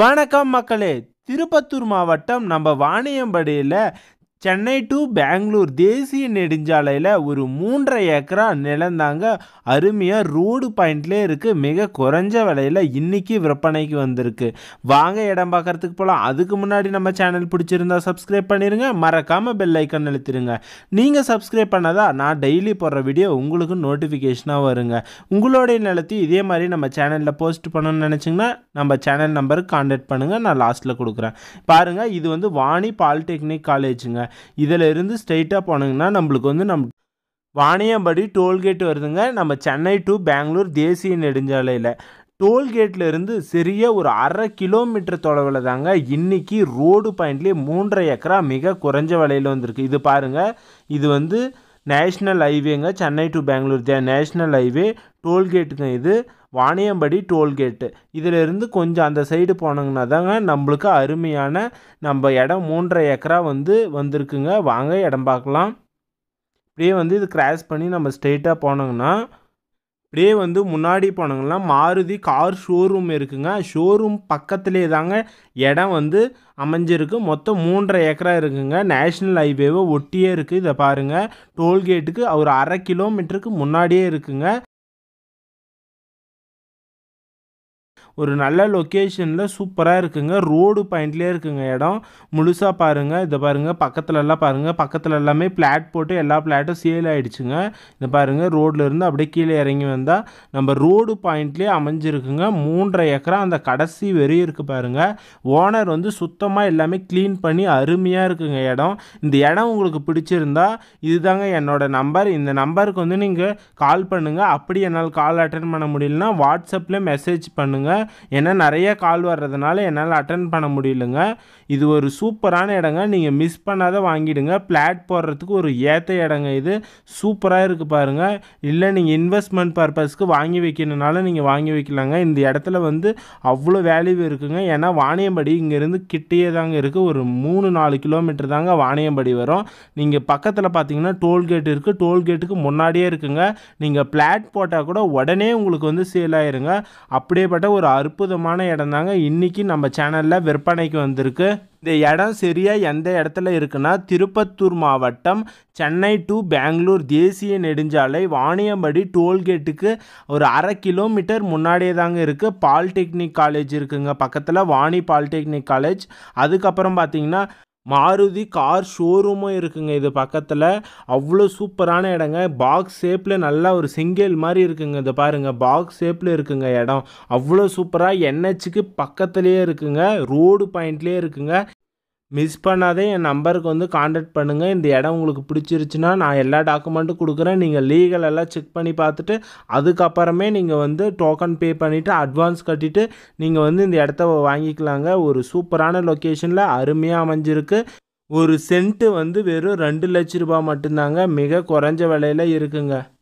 வணக்கம் மக்களே திருப்பத்தூர் மாவட்டம் நம்ம வாணியம்படியில் சென்னை டு பெங்களூர் தேசிய நெடுஞ்சாலையில் ஒரு மூன்றரை ஏக்கரா நிலந்தாங்க அருமையாக ரோடு பாயிண்ட்லேயே இருக்குது மிக குறைஞ்ச விலையில் இன்றைக்கி விற்பனைக்கு வந்திருக்கு வாங்க இடம் பார்க்குறதுக்கு போகலாம் அதுக்கு முன்னாடி நம்ம சேனல் பிடிச்சிருந்தா சப்ஸ்கிரைப் பண்ணிடுங்க மறக்காமல் பெல் ஐக்கன் அழுத்திடுங்க நீங்கள் சப்ஸ்கிரைப் பண்ணாதா நான் டெய்லி போடுற வீடியோ உங்களுக்கு நோட்டிஃபிகேஷனாக வருங்க உங்களுடைய நிலத்தையும் இதே மாதிரி நம்ம சேனலில் போஸ்ட் பண்ணணும்னு நினச்சிங்கன்னா நம்ம சேனல் நம்பருக்கு கான்டாக்ட் பண்ணுங்கள் நான் லாஸ்ட்டில் கொடுக்குறேன் பாருங்கள் இது வந்து வாணி பாலிடெக்னிக் காலேஜுங்க இருந்து ஸ்ட்ரைட்டாக போனோங்கன்னா நம்மளுக்கு வந்து நம் வாணியம்படி டோல்கேட் வருதுங்க நம்ம சென்னை டு பெங்களூர் தேசிய நெடுஞ்சாலையில் டோல்கேட்லேருந்து சிறிய ஒரு அரை கிலோமீட்டர் தொலைவில் தாங்க இன்றைக்கி ரோடு பாயிண்ட்லேயே மூன்றரை ஏக்கரா மிக குறைஞ்ச விலையில் வந்திருக்கு இது பாருங்கள் இது வந்து நேஷ்னல் ஹைவேங்க சென்னை டு பெங்களூர் தே நேஷ்னல் ஹைவே டோல்கேட்டுங்க இது வாணியம்படி டோல்கேட்டு இதிலிருந்து கொஞ்சம் அந்த சைடு போனோங்கன்னா தாங்க நம்மளுக்கு அருமையான நம்ம இடம் மூன்றரை ஏக்கரா வந்து வந்திருக்குங்க வாங்க இடம் பார்க்கலாம் இப்படியே வந்து இது கிராஸ் பண்ணி நம்ம ஸ்ட்ரெயிட்டாக போனோங்கன்னா அப்படியே வந்து முன்னாடி போனாங்கன்னா மாருதி கார் ஷோரூம் இருக்குங்க ஷோரூம் பக்கத்துலேயே தாங்க இடம் வந்து அமைஞ்சிருக்கு மொத்தம் மூன்றரை ஏக்கரா இருக்குங்க நேஷ்னல் ஹைவேவை ஒட்டியே இருக்குது இதை பாருங்கள் டோல்கேட்டுக்கு ஒரு அரை கிலோமீட்டருக்கு முன்னாடியே இருக்குங்க ஒரு நல்ல லொக்கேஷனில் சூப்பராக இருக்குங்க ரோடு பாயிண்ட்லேயே இருக்குங்க இடம் முழுசாக பாருங்கள் இதை பாருங்கள் பக்கத்துலலாம் பாருங்கள் பக்கத்தில் எல்லாமே பிளாட் போட்டு எல்லா பிளாட்டும் சேல் ஆகிடுச்சுங்க இதை பாருங்கள் ரோட்லேருந்து அப்படியே கீழே இறங்கி வந்தால் நம்ம ரோடு பாயிண்ட்லேயே அமைஞ்சிருக்குங்க மூன்றரை ஏக்கரா அந்த கடைசி வெறும் இருக்குது பாருங்கள் ஓனர் வந்து சுத்தமாக எல்லாமே க்ளீன் பண்ணி அருமையாக இருக்குங்க இடம் இந்த இடம் உங்களுக்கு பிடிச்சிருந்தா இதுதாங்க என்னோட நம்பர் இந்த நம்பருக்கு வந்து நீங்கள் கால் பண்ணுங்கள் அப்படி என்னால் கால் அட்டன் பண்ண முடியலன்னா வாட்ஸ்அப்பில் மெசேஜ் பண்ணுங்கள் ஏன்னா நிறைய கால் வர்றதுனால என்னால் அட்டன் பண்ண முடியலங்க இது ஒரு சூப்பரான இடங்க நீங்கள் மிஸ் பண்ணாத வாங்கிடுங்க பிளாட் போடுறதுக்கு ஒரு ஏற்ற இடங்க இது சூப்பராக இருக்குது பாருங்கள் இல்லை நீங்கள் இன்வெஸ்ட்மெண்ட் பர்பஸ்க்கு வாங்கி வைக்கணுனாலும் நீங்கள் வாங்கி வைக்கலாங்க இந்த இடத்துல வந்து அவ்வளோ வேல்யூ இருக்குங்க ஏன்னா வாணியம்படி இங்கேருந்து கிட்டேயே தாங்க இருக்குது ஒரு மூணு நாலு கிலோமீட்டர் தாங்க வாணியம்படி வரும் நீங்கள் பக்கத்தில் பார்த்தீங்கன்னா டோல்கேட் இருக்குது டோல்கேட்டுக்கு முன்னாடியே இருக்குங்க நீங்கள் பிளாட் போட்டால் கூட உடனே உங்களுக்கு வந்து சேல் ஆயிருங்க அப்படியேப்பட்ட ஒரு அற்புதமான இடம் தாங்க இன்றைக்கி நம்ம சேனலில் விற்பனைக்கு வந்திருக்கு இந்த இடம் சரியாக எந்த இடத்துல இருக்குன்னா திருப்பத்தூர் மாவட்டம் சென்னை டு பெங்களூர் தேசிய நெடுஞ்சாலை வாணியம்படி டோல்கேட்டுக்கு ஒரு அரை கிலோமீட்டர் முன்னாடியே தாங்க இருக்குது பாலிடெக்னிக் காலேஜ் இருக்குங்க பக்கத்தில் வாணி பாலிடெக்னிக் காலேஜ் அதுக்கப்புறம் பார்த்திங்கன்னா மாருதி கார் ஷோரூமும் இருக்குங்க இது பக்கத்தில் அவ்வளோ சூப்பரான இடங்க பாக்ஸ் ஷேப்பில் நல்லா ஒரு செங்கல் மாதிரி இருக்குங்க இதை பாருங்கள் பாக்ஸ் ஷேப்பில் இருக்குங்க இடம் அவ்வளோ சூப்பராக என்ஹெச்சுக்கு பக்கத்துலேயே இருக்குங்க ரோடு பாயிண்ட்லேயே இருக்குங்க மிஸ் பண்ணாதே என் நம்பருக்கு வந்து காண்டாக்ட் பண்ணுங்கள் இந்த இடம் உங்களுக்கு பிடிச்சிருச்சுன்னா நான் எல்லா டாக்குமெண்ட்டும் கொடுக்குறேன் நீங்கள் லீகல் எல்லாம் செக் பண்ணி பார்த்துட்டு அதுக்கப்புறமே நீங்கள் வந்து டோக்கன் பே பண்ணிவிட்டு அட்வான்ஸ் கட்டிவிட்டு நீங்கள் வந்து இந்த இடத்த வாங்கிக்கலாங்க ஒரு சூப்பரான லொக்கேஷனில் அருமையாக அமைஞ்சிருக்கு ஒரு சென்ட்டு வந்து வெறும் ரெண்டு லட்ச ரூபா மட்டும்தாங்க மிக குறைஞ்ச விலையில் இருக்குங்க